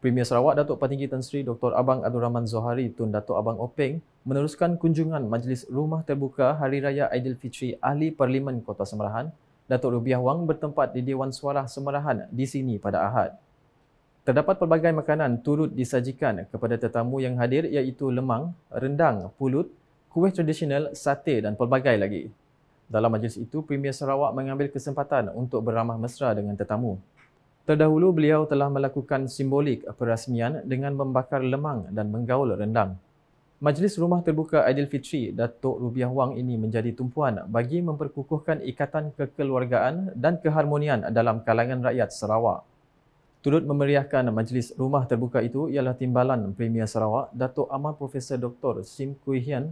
Premier Sarawak Datuk Patinggi Tan Sri Dr. Abang Abdul Rahman Zohari Tun Datuk Abang Openg meneruskan kunjungan Majlis Rumah Terbuka Hari Raya Aidilfitri Ahli Parlimen Kota Semerahan, Datuk Rubiah Wang bertempat di Dewan Suara Semerahan di sini pada Ahad. Terdapat pelbagai makanan turut disajikan kepada tetamu yang hadir iaitu lemang, rendang, pulut, kuih tradisional, sate dan pelbagai lagi. Dalam majlis itu, Premier Sarawak mengambil kesempatan untuk beramah mesra dengan tetamu. Terdahulu beliau telah melakukan simbolik perasmian dengan membakar lemang dan menggaul rendang. Majlis Rumah Terbuka Aidilfitri Datuk Rubiah Wang ini menjadi tumpuan bagi memperkukuhkan ikatan kekeluargaan dan keharmonian dalam kalangan rakyat Sarawak. Turut memeriahkan Majlis Rumah Terbuka itu ialah timbalan Premier Sarawak Datuk Amar Profesor Dr. Sim Kui Hian,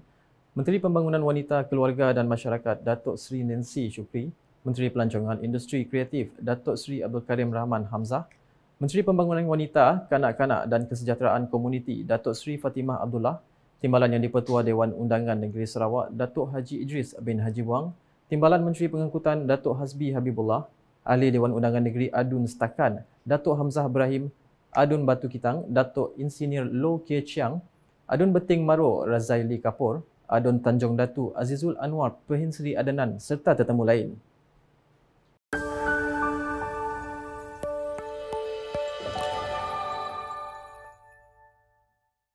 Menteri Pembangunan Wanita, Keluarga dan Masyarakat Datuk Sri Nancy Shukri, Menteri Pelancongan Industri Kreatif Datuk Seri Abdul Karim Rahman Hamzah, Menteri Pembangunan Wanita, Kanak-kanak dan Kesejahteraan Komuniti Datuk Seri Fatimah Abdullah, Timbalan Yang Dipertua Dewan Undangan Negeri Sarawak Datuk Haji Idris bin Haji Wang, Timbalan Menteri Pengangkutan Datuk Hasbi Habibullah, Ahli Dewan Undangan Negeri Adun Setakan, Datuk Hamzah Ibrahim, Adun Batu Kitang, Datuk Insinyur Low Kie Chiang, Adun Beting Maro Razaili Kapur, Adun Tanjung Datu Azizul Anwar Perhinsri Adenan serta tetamu lain.